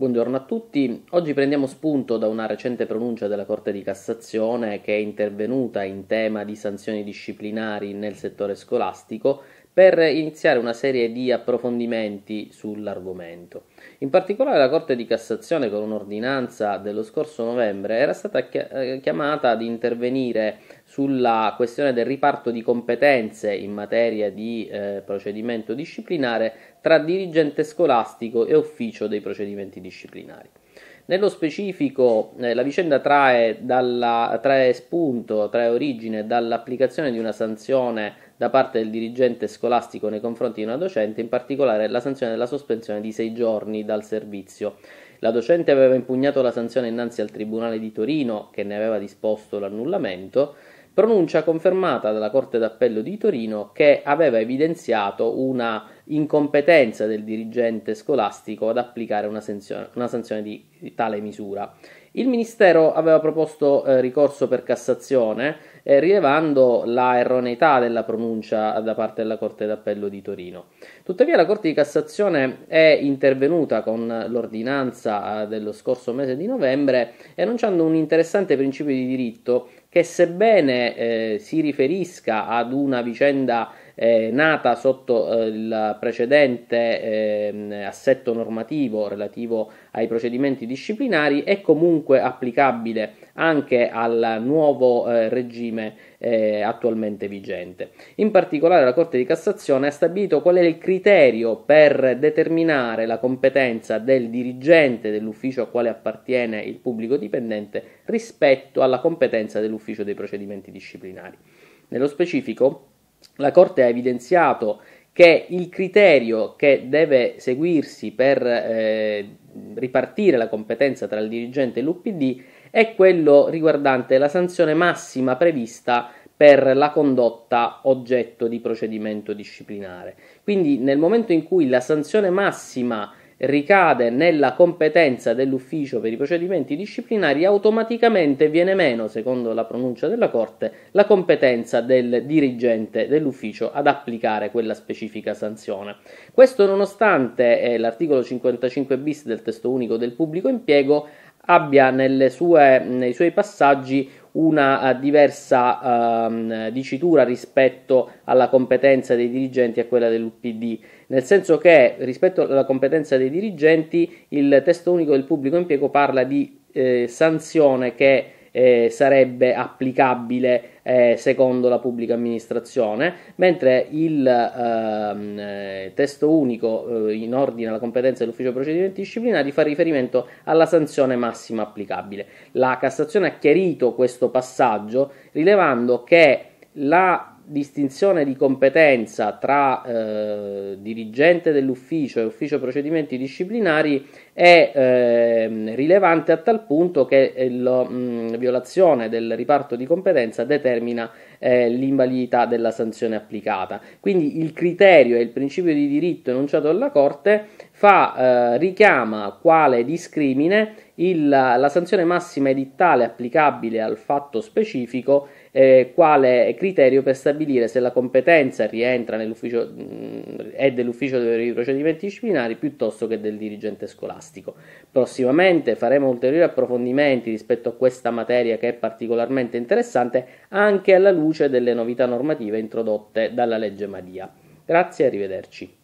Buongiorno a tutti, oggi prendiamo spunto da una recente pronuncia della Corte di Cassazione che è intervenuta in tema di sanzioni disciplinari nel settore scolastico per iniziare una serie di approfondimenti sull'argomento. In particolare la Corte di Cassazione con un'ordinanza dello scorso novembre era stata eh, chiamata ad intervenire sulla questione del riparto di competenze in materia di eh, procedimento disciplinare tra dirigente scolastico e ufficio dei procedimenti disciplinari. Nello specifico, eh, la vicenda trae, dalla, trae, spunto, trae origine dall'applicazione di una sanzione da parte del dirigente scolastico nei confronti di una docente, in particolare la sanzione della sospensione di sei giorni dal servizio. La docente aveva impugnato la sanzione innanzi al Tribunale di Torino, che ne aveva disposto l'annullamento, pronuncia confermata dalla Corte d'Appello di Torino che aveva evidenziato una incompetenza del dirigente scolastico ad applicare una sanzione, una sanzione di, tale misura. Il Ministero aveva proposto eh, ricorso per Cassazione, eh, rilevando la erroneità della pronuncia da parte della Corte d'Appello di Torino. Tuttavia la Corte di Cassazione è intervenuta con l'ordinanza eh, dello scorso mese di novembre, enunciando un interessante principio di diritto che sebbene eh, si riferisca ad una vicenda eh, nata sotto eh, il precedente eh, assetto normativo relativo ai procedimenti disciplinari è comunque applicabile anche al nuovo eh, regime eh, attualmente vigente. In particolare la Corte di Cassazione ha stabilito qual è il criterio per determinare la competenza del dirigente dell'ufficio a quale appartiene il pubblico dipendente rispetto alla competenza dell'ufficio dei procedimenti disciplinari. Nello specifico, la Corte ha evidenziato che il criterio che deve seguirsi per eh, ripartire la competenza tra il dirigente e l'UPD è quello riguardante la sanzione massima prevista per la condotta oggetto di procedimento disciplinare. Quindi nel momento in cui la sanzione massima ricade nella competenza dell'ufficio per i procedimenti disciplinari, automaticamente viene meno, secondo la pronuncia della Corte, la competenza del dirigente dell'ufficio ad applicare quella specifica sanzione. Questo nonostante eh, l'articolo 55 bis del testo unico del pubblico impiego abbia sue, nei suoi passaggi una eh, diversa ehm, dicitura rispetto alla competenza dei dirigenti e a quella dell'UPD, nel senso che rispetto alla competenza dei dirigenti il testo unico del pubblico impiego parla di eh, sanzione che eh, sarebbe applicabile eh, secondo la pubblica amministrazione, mentre il ehm, eh, testo unico eh, in ordine alla competenza dell'ufficio procedimenti disciplinari fa riferimento alla sanzione massima applicabile. La Cassazione ha chiarito questo passaggio rilevando che la distinzione di competenza tra eh, dirigente dell'ufficio e ufficio procedimenti disciplinari è eh, rilevante a tal punto che eh, la violazione del riparto di competenza determina eh, l'invalidità della sanzione applicata. Quindi il criterio e il principio di diritto enunciato dalla Corte fa, eh, richiama quale discrimine il, la sanzione massima edittale applicabile al fatto specifico eh, quale criterio per stabilire se la competenza rientra nell'ufficio mh, e dell'ufficio dei procedimenti disciplinari piuttosto che del dirigente scolastico. Prossimamente faremo ulteriori approfondimenti rispetto a questa materia che è particolarmente interessante anche alla luce delle novità normative introdotte dalla legge Madia. Grazie e arrivederci.